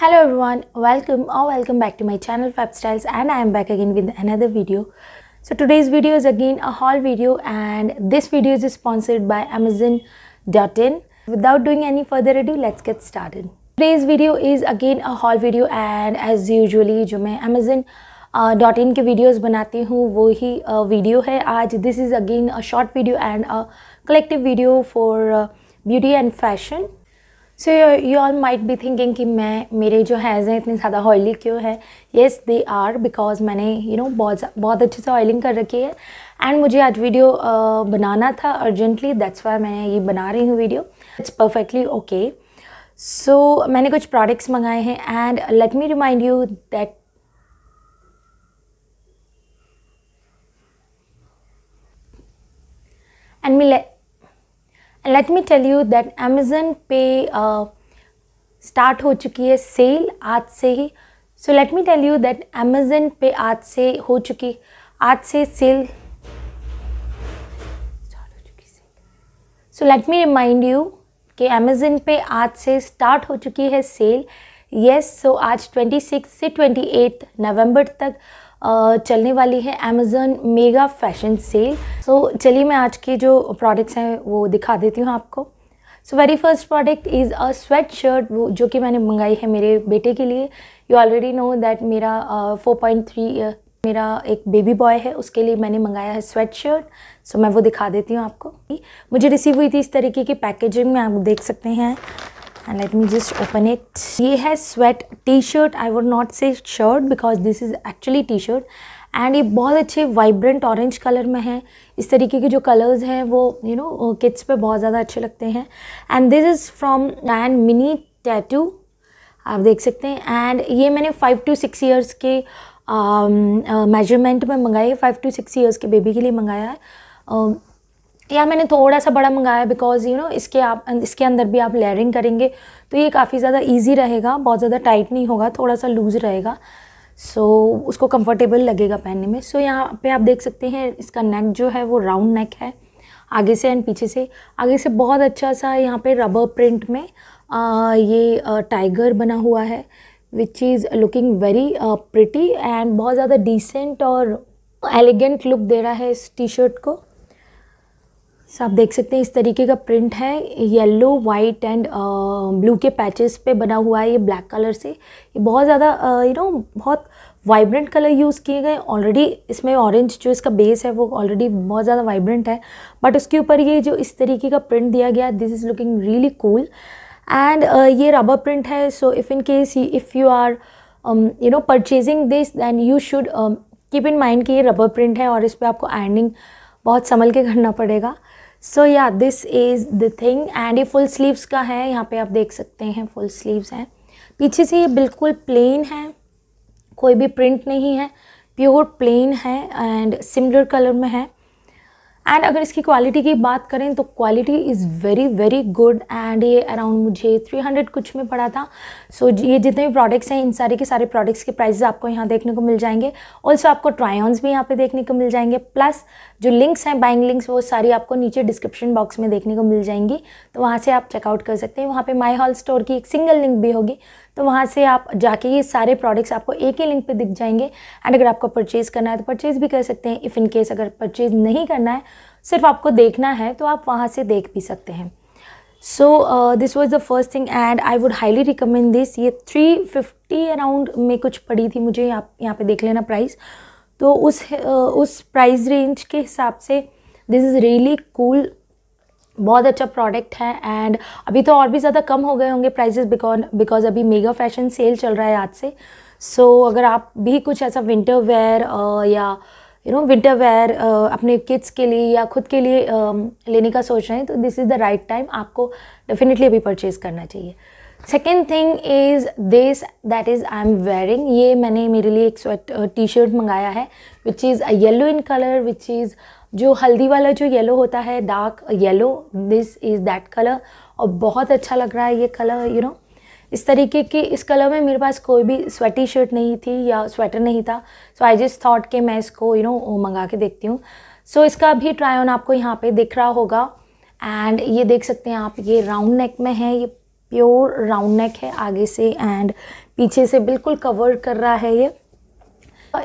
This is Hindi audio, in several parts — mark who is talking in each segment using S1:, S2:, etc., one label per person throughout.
S1: hello everyone welcome or welcome back to my channel fab styles and i am back again with another video so today's video is again a haul video and this video is sponsored by amazon.in without doing any further ado let's get started today's video is again a haul video and as usually जो मैं amazon डॉट इन के वीडियोस बनाती हूँ वो ही वीडियो है आज this is again a short video and a collective video for beauty and fashion so you all might be thinking कि मैं मेरे जो हैज़ हैं इतने ज़्यादा ऑयली क्यों है येस दे आर बिकॉज मैंने यू you नो know, बहुत बहुत अच्छे से ऑयलिंग कर रखी है एंड मुझे आज वीडियो बनाना था अर्जेंटली दैट्स वाई मैं ये बना रही हूँ video it's perfectly okay so मैंने कुछ प्रोडक्ट्स मंगाए हैं and let me remind you that and me let me tell you that Amazon पे स्टार्ट हो चुकी है सेल आज से ही so let me tell you that Amazon पे आज से हो चुकी आज से sale so let me remind you कि अमेज़न पे आज से स्टार्ट हो चुकी है सेल यस yes, सो so आज 26 से 28 नवम्बर तक चलने वाली है Amazon mega fashion sale so चलिए मैं आज के जो प्रोडक्ट्स हैं वो दिखा देती हूँ आपको so very first product is a sweat shirt वो जो कि मैंने मंगाई है मेरे बेटे के लिए यू ऑलरेडी नो दैट मेरा फोर पॉइंट थ्री मेरा एक बेबी बॉय है उसके लिए मैंने मंगाया है स्वेट शर्ट सो मैं वो दिखा देती हूँ आपको मुझे रिसीव हुई थी इस तरीके की पैकेजिंग में आप देख सकते हैं and let me just open it ये है sweat T shirt I would not say shirt because this is actually T shirt and ये बहुत अच्छे वाइब्रेंट ऑरेंज कलर में है इस तरीके के जो कलर्स हैं वो यू नो किड्स पे बहुत ज़्यादा अच्छे लगते हैं and this is from and mini tattoo आप देख सकते हैं एंड ये मैंने फाइव टू सिक्स ईयर्स के मेजरमेंट uh, uh, में मंगाई है फाइव टू सिक्स ईयर्स के बेबी के लिए मंगाया है uh, या मैंने थोड़ा सा बड़ा मंगाया बिकॉज यू नो इसके आप इसके अंदर भी आप लेयरिंग करेंगे तो ये काफ़ी ज़्यादा ईजी रहेगा बहुत ज़्यादा टाइट नहीं होगा थोड़ा सा लूज़ रहेगा सो so, उसको कंफर्टेबल लगेगा पहनने में सो so, यहाँ पे आप देख सकते हैं इसका नेक जो है वो राउंड नेक है आगे से एंड पीछे से आगे से बहुत अच्छा सा यहाँ पे रबर प्रिंट में आ, ये टाइगर बना हुआ है which is looking very pretty and बहुत ज़्यादा डिसेंट और एलिगेंट लुक दे रहा है इस टी शर्ट को सो आप देख सकते हैं इस तरीके का प्रिंट है येलो वाइट एंड ब्लू के पैचेस पे बना हुआ है ये ब्लैक कलर से ये बहुत ज़्यादा यू uh, नो बहुत वाइब्रेंट कलर यूज़ किए गए ऑलरेडी इसमें ऑरेंज जो इसका बेस है वो ऑलरेडी बहुत ज़्यादा वाइब्रेंट है बट उसके ऊपर ये जो इस तरीके का प्रिंट दिया गया this is looking really cool and ये रबर प्रिंट है so if in case if you are you know purchasing this then you should keep in mind कि ये रबर प्रिंट है और इस पर आपको एंडिंग बहुत संभल के करना पड़ेगा so yeah this is the thing and ये फुल स्लीव्स का है यहाँ पे आप देख सकते हैं फुल स्लीव्स हैं पीछे से ये बिल्कुल प्लेन है कोई भी प्रिंट नहीं है प्योर प्लेन है एंड सिमिलर कलर में है एंड अगर इसकी क्वालिटी की बात करें तो quality is very very good and ये अराउंड मुझे 300 कुछ में पड़ा था सो so, ये जितने भी प्रोडक्ट्स हैं इन सारे के सारे प्रोडक्ट्स के प्राइजेस आपको यहाँ देखने को मिल जाएंगे ऑल्सो आपको ट्रायन्स भी यहाँ पे देखने को मिल जाएंगे प्लस जो लिंक्स हैं बाइंग लिंक्स वो सारी आपको नीचे डिस्क्रिप्शन बॉक्स में देखने को मिल जाएंगी तो वहाँ से आप चेकआउट कर सकते हैं वहाँ पर माई हॉल स्टोर की एक सिंगल लिंक भी होगी तो वहाँ से आप जाके ये सारे प्रोडक्ट्स आपको एक ही लिंक पे दिख जाएंगे एंड अगर आपको परचेज़ करना है तो परचेज़ भी कर सकते हैं इफ़ इन केस अगर परचेज़ नहीं करना है सिर्फ आपको देखना है तो आप वहाँ से देख भी सकते हैं so this was the first thing and I would highly recommend this ये थ्री फिफ्टी अराउंड में कुछ पड़ी थी मुझे आप यहाँ पे देख लेना प्राइस तो उस uh, उस प्राइस रेंज के हिसाब से दिस इज़ रियली कूल बहुत अच्छा प्रोडक्ट है एंड अभी तो और भी ज़्यादा कम हो गए होंगे प्राइजेस बिकॉज बिकॉज अभी मेगा फैशन सेल चल रहा है आज से सो so, अगर आप भी कुछ ऐसा विंटर वेयर या यू नो विंटर वेयर अपने किड्स के लिए या खुद के लिए uh, लेने का सोच रहे हैं तो this is the right time आपको डेफिनेटली अभी परचेज करना चाहिए second thing is this that is I am wearing ये मैंने मेरे लिए एक स्वेट टी शर्ट मंगाया है which is yellow in colour which is जो हल्दी वाला जो येलो होता है dark yellow this is that colour और बहुत अच्छा लग रहा है ये कलर यू नो इस तरीके के इस कलर में मेरे पास कोई भी स्वेटी शर्ट नहीं थी या स्वेटर नहीं था सो आई जस्ट थॉट के मैं इसको यू you नो know, मंगा के देखती हूँ सो so, इसका भी ट्राई ऑन आपको यहाँ पे दिख रहा होगा एंड ये देख सकते हैं आप ये राउंड नेक में है ये प्योर राउंड नेक है आगे से एंड पीछे से बिल्कुल कवर कर रहा है ये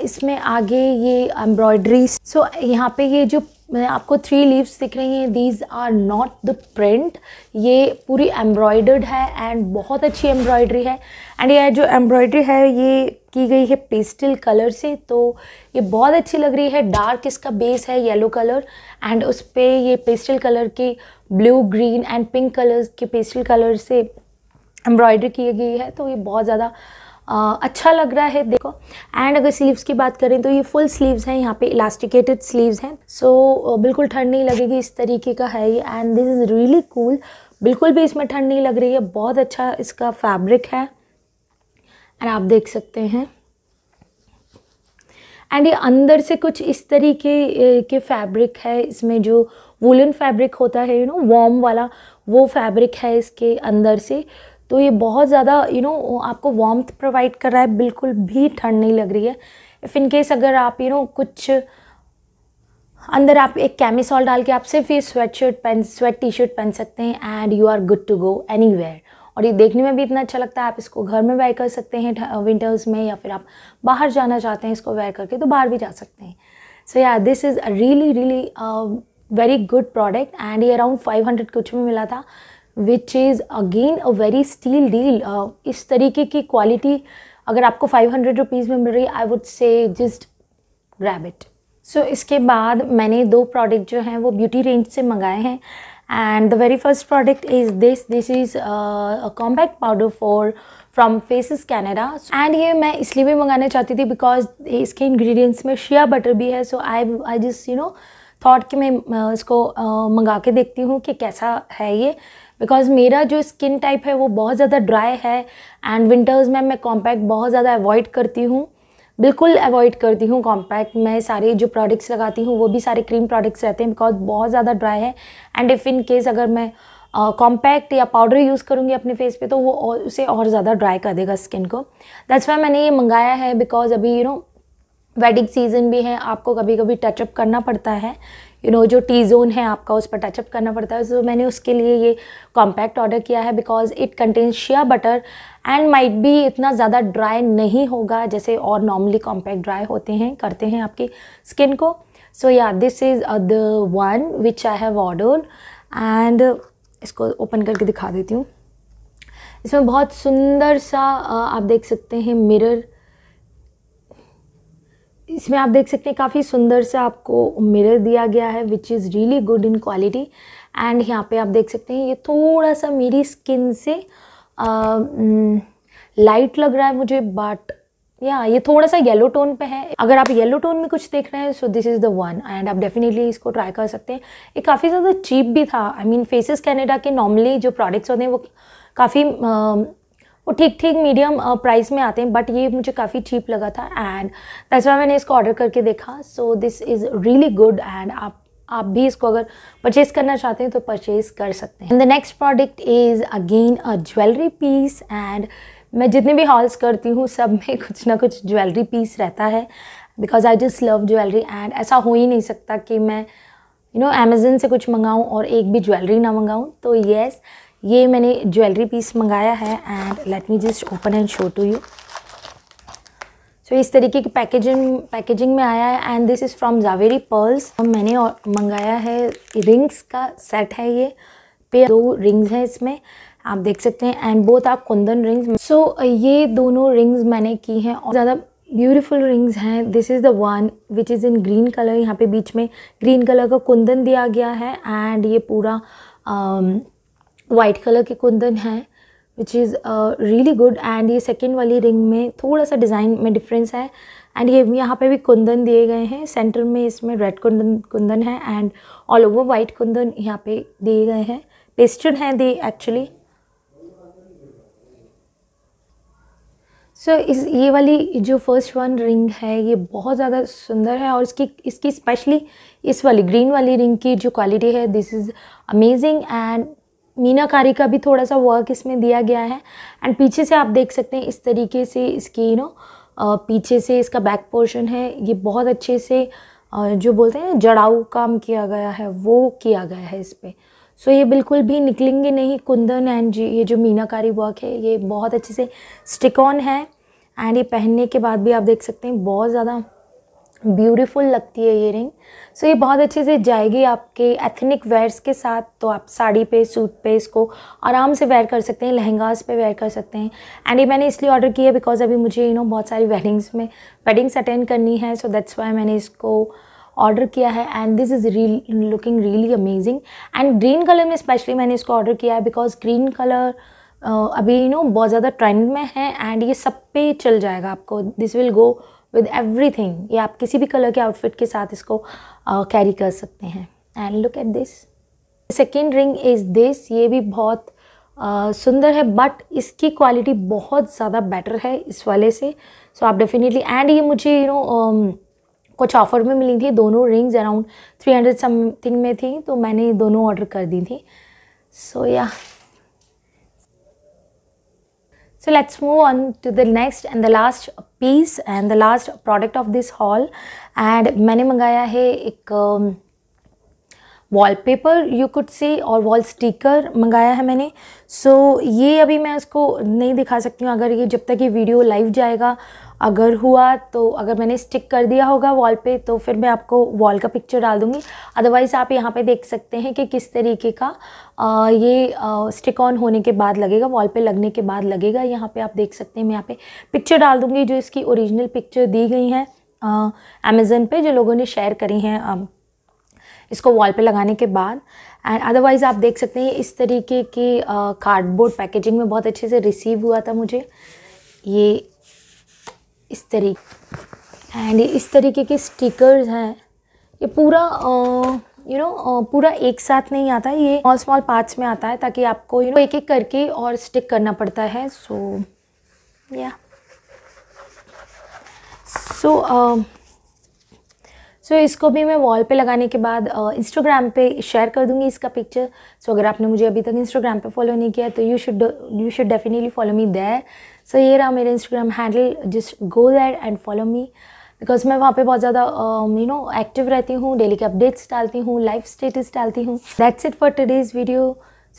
S1: इसमें आगे ये एम्ब्रॉयड्री सो so, यहाँ पे ये जो आपको थ्री लीव्स दिख रही हैं these are not the print ये पूरी एम्ब्रॉयडर्ड है एंड बहुत अच्छी एम्ब्रॉयडरी है एंड यह जो एम्ब्रॉयडरी है ये की गई है पेस्टल कलर से तो ये बहुत अच्छी लग रही है डार्क इसका बेस है येलो कलर एंड उस पर ये पेस्टल कलर के blue green and pink colours के पेस्टल कलर से एम्ब्रॉयडरी की गई है तो ये बहुत ज़्यादा अच्छा लग रहा है देखो एंड अगर स्लीव्स की बात करें तो ये फुल स्लीव्स हैं यहाँ पे इलास्टिकेटेड स्लीव्स हैं सो बिल्कुल ठंड नहीं लगेगी इस तरीके का है ये and this is really cool बिल्कुल भी इसमें ठंड नहीं लग रही है बहुत अच्छा इसका फैब्रिक है एंड आप देख सकते हैं एंड ये अंदर से कुछ इस तरीके के फैब्रिक है इसमें जो वुलन फैब्रिक होता है यू नो वॉम वाला वो फैब्रिक है इसके अंदर से तो ये बहुत ज़्यादा यू नो आपको वार्म प्रोवाइड कर रहा है बिल्कुल भी ठंड नहीं लग रही है इफ़ इन केस अगर आप यू you नो know, कुछ अंदर आप एक कैमिसॉल डाल के आप सिर्फ ये स्वेट शर्ट पहन स्वेट टी शर्ट पहन सकते हैं and you are good to go any और ये देखने में भी इतना अच्छा लगता है आप इसको घर में वेयर कर सकते हैं विंटर्स में या फिर आप बाहर जाना चाहते हैं इसको वेयर करके तो बाहर भी जा सकते हैं so yeah this is really really very good product and ये अराउंड फाइव हंड्रेड कुछ में मिला था which is again a very steal deal इस तरीके की क्वालिटी अगर आपको फाइव हंड्रेड रुपीज़ में मिल रही I would say just grab it so इसके बाद मैंने दो प्रोडक्ट जो हैं वो ब्यूटी रेंज से मंगाए हैं and the very first product is this this is a compact powder for from Faces Canada and ये मैं इसलिए भी मंगाना चाहती थी बिकॉज इसके इन्ग्रीडियंट्स में शिया बटर भी है so I I just you know thought कि मैं इसको uh, मंगा के देखती हूँ कि कैसा है ये बिकॉज मेरा जो स्किन टाइप है वो बहुत ज़्यादा ड्राई है एंड विंटर्स में मैं कॉम्पैक्ट बहुत ज़्यादा अवॉइड करती हूँ बिल्कुल अवॉइड करती हूँ कॉम्पैक्ट मैं सारे जो प्रोडक्ट्स लगाती हूँ वो भी सारे क्रीम प्रोडक्ट्स रहते हैं बिकॉज बहुत ज़्यादा ड्राई है एंड इफ़ इन केस अगर मैं कॉम्पैक्ट uh, या पाउडर यूज़ करूँगी अपने फेस पे तो वो और, उसे और ज़्यादा ड्राई कर देगा स्किन को दैट्स वाई मैंने ये मंगाया है बिकॉज अभी यू नो वेडिंग सीज़न भी है आपको कभी कभी टचअप करना पड़ता है यू नो जो टी जोन है आपका उस पर टचअप करना पड़ता है सो so, मैंने उसके लिए ये कॉम्पैक्ट ऑर्डर किया है because it contains shea butter and might भी इतना ज़्यादा ड्राई नहीं होगा जैसे और नॉर्मली कॉम्पैक्ट ड्राई होते हैं करते हैं आपकी स्किन को so yeah this is the one which I have order and इसको ओपन करके दिखा देती हूँ इसमें बहुत सुंदर सा uh, आप देख सकते हैं मिरर इसमें आप देख सकते हैं काफ़ी सुंदर से आपको मिरर दिया गया है which is really good in quality and यहाँ पे आप देख सकते हैं ये थोड़ा सा मेरी स्किन से लाइट लग रहा है मुझे बट या ये थोड़ा सा येलो टोन पे है अगर आप येलो टोन में कुछ देख रहे हैं so this is the one and आप डेफिनेटली इसको ट्राई कर सकते हैं ये काफ़ी ज़्यादा चीप भी था आई मीन फेसिस कैनेडा के नॉर्मली जो प्रोडक्ट्स होते हैं वो काफ़ी वो ठीक ठीक मीडियम प्राइस uh, में आते हैं बट ये मुझे काफ़ी चीप लगा था एंड दैट्स वाई मैंने इसको ऑर्डर करके देखा so this is really good and आप आप भी इसको अगर परचेज करना चाहते हैं तो परचेज कर सकते हैं and the next product is again a jewellery piece and मैं जितने भी हॉल्स करती हूँ सब में कुछ ना कुछ ज्वेलरी पीस रहता है because I just love jewellery and ऐसा हो ही नहीं सकता कि मैं यू नो अमेज़न से कुछ मंगाऊँ और एक भी ज्वेलरी ना मंगाऊँ तो येस ये मैंने ज्वेलरी पीस मंगाया है and let me just open and show to you so इस तरीके की पैकेजिंग पैकेजिंग में आया है and this is from Zaveri pearls मैंने और मंगाया है रिंग्स का सेट है ये पे दो रिंग्स हैं इसमें आप देख सकते हैं एंड बोथ आप कुंदन रिंग्स सो so, ये दोनों रिंग्स मैंने की हैं और ज़्यादा ब्यूटिफुल रिंग्स हैं this is the one which is in green colour यहाँ पे बीच में ग्रीन कलर का कुंदन दिया गया है एंड ये पूरा um, वाइट कलर के कुंदन है which is really good and ये सेकेंड वाली रिंग में थोड़ा सा डिज़ाइन में डिफरेंस है एंड ये यहाँ पे भी कुंदन दिए गए हैं सेंटर में इसमें रेड कुंदन कुंदन है and all over white kundan यहाँ पे दिए गए हैं पेस्टर्ड हैं दे एक्चुअली सो so, इस ये वाली जो फर्स्ट वन रिंग है ये बहुत ज़्यादा सुंदर है और इसकी इसकी स्पेशली इस वाली ग्रीन वाली रिंग की जो क्वालिटी है this is amazing and meenakari का भी थोड़ा सा वर्क इसमें दिया गया है एंड पीछे से आप देख सकते हैं इस तरीके से इसकी यू नो पीछे से इसका बैक पोर्शन है ये बहुत अच्छे से जो बोलते हैं जड़ाऊ काम किया गया है वो किया गया है इस पर सो so, ये बिल्कुल भी निकलेंगे नहीं कुंदन एंड ये जो मीनाकारी वर्क है ये बहुत अच्छे से स्टिकॉन है एंड ये पहनने के बाद भी आप देख सकते हैं बहुत ज़्यादा ब्यूटीफुल लगती है ये रिंग सो ये बहुत अच्छे से जाएगी आपके एथनिक वेयर्स के साथ तो आप साड़ी पे सूट पे इसको आराम से वेयर कर सकते हैं लहंगास पे वेयर कर सकते हैं एंड ये मैंने इसलिए ऑर्डर किया बिकॉज अभी मुझे यू नो बहुत सारी वेडिंग्स में वेडिंग्स अटेंड करनी है सो दैट्स वाई मैंने इसको ऑर्डर किया है and this is real looking really amazing and green colour में स्पेशली मैंने इसको ऑर्डर किया है बिकॉज ग्रीन कलर अभी यू नो बहुत ज़्यादा ट्रेंड में है एंड ये सब पे चल जाएगा आपको this will go with everything ये आप किसी भी कलर के आउटफिट के साथ इसको कैरी uh, कर सकते हैं and look at this second ring is this ये भी बहुत Uh, सुंदर है बट इसकी क्वालिटी बहुत ज़्यादा बेटर है इस वाले से सो so, आप डेफिनेटली एंड ये मुझे you you know know, um, कुछ ऑफर में मिली थी दोनों rings around three hundred something में थी तो मैंने दोनों ऑर्डर कर दी थी सो so, या yeah. So let's move on to the next and the last piece and the last product of this haul and मैंने मंगाया है एक वॉलपेपर यू कुड से और वॉल स्टिकर मंगाया है मैंने सो so, ये अभी मैं इसको नहीं दिखा सकती हूँ अगर ये जब तक ये वीडियो लाइव जाएगा अगर हुआ तो अगर मैंने स्टिक कर दिया होगा वॉल पे तो फिर मैं आपको वॉल का पिक्चर डाल दूँगी अदरवाइज़ आप यहाँ पे देख सकते हैं कि किस तरीके का आ, ये स्टिक ऑन होने के बाद लगेगा वॉल पे लगने के बाद लगेगा यहाँ पे आप देख सकते हैं मैं यहाँ पे पिक्चर डाल दूँगी जो इसकी ओरिजिनल पिक्चर दी गई हैं अमेज़न पर जो लोगों ने शेयर करी हैं इसको वॉल पे लगाने के बाद एंड अदरवाइज़ आप देख सकते हैं इस तरीके की कार्डबोर्ड पैकेजिंग में बहुत अच्छे से रिसीव हुआ था मुझे ये इस तरीके एंड इस तरीके के स्टिकर्स हैं ये पूरा यू नो पूरा एक साथ नहीं आता ये स्मॉल स्मॉल पार्ट्स में आता है ताकि आपको यू you नो know, एक एक करके और स्टिक करना पड़ता है सो या सो सो इसको भी मैं वॉल पे लगाने के बाद इंस्टाग्राम uh, पे शेयर कर दूंगी इसका पिक्चर सो so, अगर आपने मुझे अभी तक इंस्टाग्राम पे फॉलो नहीं किया तो you should you should definitely follow me there so ये रहा मेरा Instagram handle just go that and follow me because मैं वहाँ पे बहुत ज़्यादा यू नो एक्टिव रहती हूँ डेली के अपडेट्स डालती हूँ लाइफ स्टेटस डालती हूँ that's it for today's video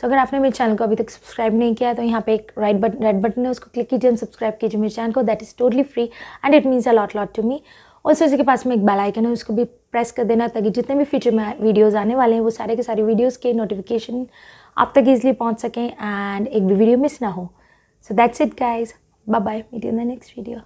S1: so अगर आपने मेरे चैनल को अभी तक सब्सक्राइब नहीं किया तो यहाँ पे एक राइट बटन रेड बटन है उसको क्लिक कीजिए सब्सक्राइब कीजिए मेरे चैनल को that is totally free and it means a lot lot to me और सोचे के पास में एक बेल आइकन है उसको भी प्रेस कर देना ताकि जितने भी फ्यूचर में वीडियोज़ आने वाले हैं वो सारे के सारे वीडियोज़ के नोटिफिकेशन आप तक ईजिली पहुँच सकें एंड एक भी वीडियो मिस ना हो So that's it guys. Bye bye. Meet you in the next video.